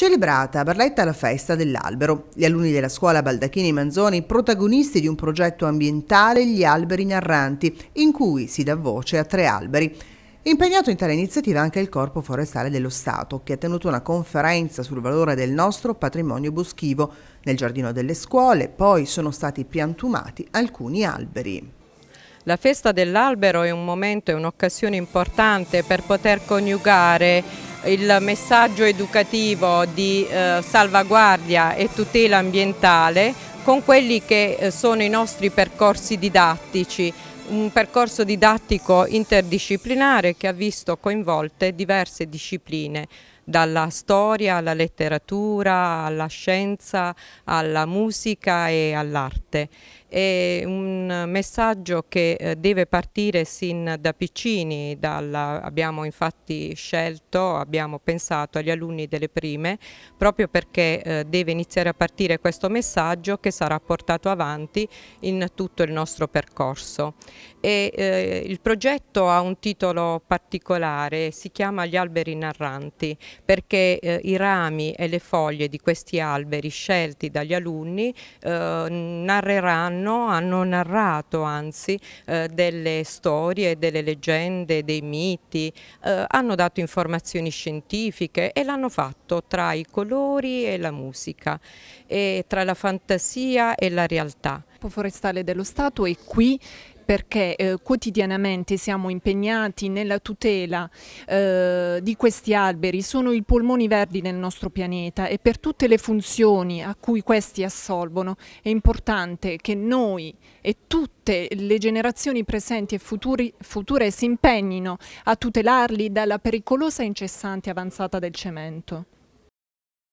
Celebrata a Barletta la festa dell'albero, gli alunni della scuola Baldacchini Manzoni, protagonisti di un progetto ambientale Gli alberi narranti, in cui si dà voce a tre alberi. Impegnato in tale iniziativa anche il Corpo Forestale dello Stato, che ha tenuto una conferenza sul valore del nostro patrimonio boschivo. Nel giardino delle scuole poi sono stati piantumati alcuni alberi. La festa dell'albero è un momento, è un'occasione importante per poter coniugare il messaggio educativo di eh, salvaguardia e tutela ambientale con quelli che eh, sono i nostri percorsi didattici, un percorso didattico interdisciplinare che ha visto coinvolte diverse discipline dalla storia alla letteratura, alla scienza, alla musica e all'arte. È un messaggio che eh, deve partire sin da piccini, dalla, abbiamo infatti scelto, abbiamo pensato agli alunni delle prime, proprio perché eh, deve iniziare a partire questo messaggio che sarà portato avanti in tutto il nostro percorso. E, eh, il progetto ha un titolo particolare, si chiama Gli alberi narranti, perché eh, i rami e le foglie di questi alberi scelti dagli alunni eh, narreranno, hanno narrato anzi eh, delle storie, delle leggende, dei miti, eh, hanno dato informazioni scientifiche e l'hanno fatto tra i colori e la musica, e tra la fantasia e la realtà. Il Corpo Forestale dello Stato è qui perché eh, quotidianamente siamo impegnati nella tutela eh, di questi alberi, sono i polmoni verdi del nostro pianeta e per tutte le funzioni a cui questi assolvono è importante che noi e tutte le generazioni presenti e futuri, future si impegnino a tutelarli dalla pericolosa e incessante avanzata del cemento.